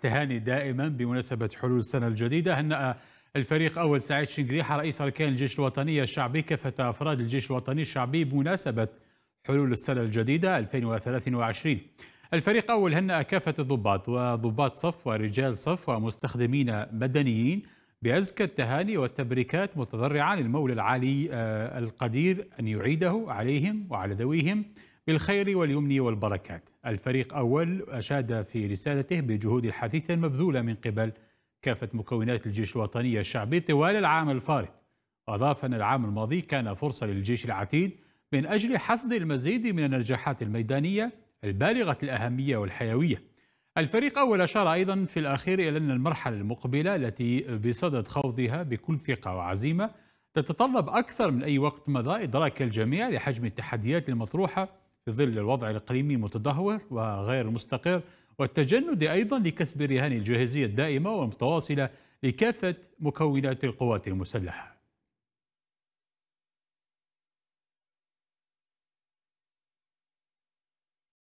تهاني دائما بمناسبة حلول السنة الجديدة هنأ الفريق أول سعيد شنقريحة رئيس أركان الجيش الوطني الشعبي كافة أفراد الجيش الوطني الشعبي بمناسبة حلول السنة الجديدة 2023 الفريق أول هنأ كافة الضباط وضباط صف ورجال صف ومستخدمين مدنيين بأزكى التهاني والتبريكات متضرعا للمولى العالي آه، القدير أن يعيده عليهم وعلى ذويهم بالخير واليمن والبركات الفريق أول أشاد في رسالته بجهود الحثيثة المبذولة من قبل كافة مكونات الجيش الوطني الشعبي طوال العام الفارط أضاف أن العام الماضي كان فرصة للجيش العتيد من أجل حصد المزيد من النجاحات الميدانية البالغة الأهمية والحيوية الفريق أول أشار أيضا في الأخير إلى أن المرحلة المقبلة التي بصدد خوضها بكل ثقة وعزيمة تتطلب أكثر من أي وقت مضى إدراك الجميع لحجم التحديات المطروحة في ظل الوضع الإقليمي متدهور وغير مستقر والتجند أيضا لكسب رهان الجاهزية الدائمة والمتواصلة لكافة مكونات القوات المسلحة